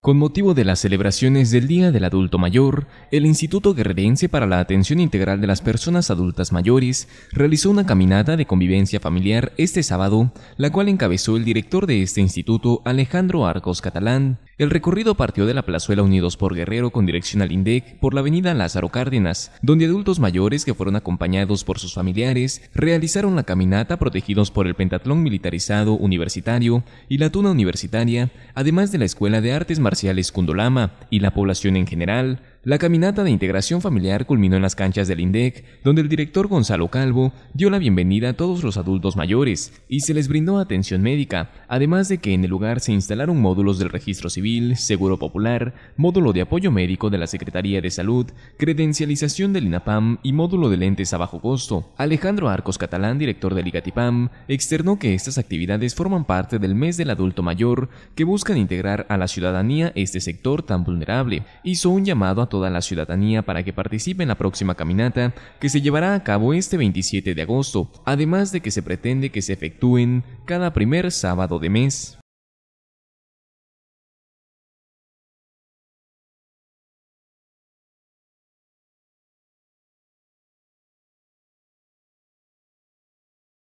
Con motivo de las celebraciones del Día del Adulto Mayor, el Instituto Guerrerense para la Atención Integral de las Personas Adultas Mayores realizó una caminata de convivencia familiar este sábado, la cual encabezó el director de este instituto, Alejandro Arcos Catalán, el recorrido partió de la plazuela Unidos por Guerrero con dirección al INDEC por la avenida Lázaro Cárdenas, donde adultos mayores que fueron acompañados por sus familiares realizaron la caminata protegidos por el Pentatlón Militarizado Universitario y la Tuna Universitaria, además de la Escuela de Artes Marciales Cundolama y la población en general, la caminata de integración familiar culminó en las canchas del INDEC, donde el director Gonzalo Calvo dio la bienvenida a todos los adultos mayores y se les brindó atención médica, además de que en el lugar se instalaron módulos del Registro Civil, Seguro Popular, módulo de apoyo médico de la Secretaría de Salud, credencialización del INAPAM y módulo de lentes a bajo costo. Alejandro Arcos Catalán, director del IGATIPAM, externó que estas actividades forman parte del mes del adulto mayor que buscan integrar a la ciudadanía este sector tan vulnerable. Hizo un llamado a todos toda la ciudadanía para que participe en la próxima caminata que se llevará a cabo este 27 de agosto, además de que se pretende que se efectúen cada primer sábado de mes.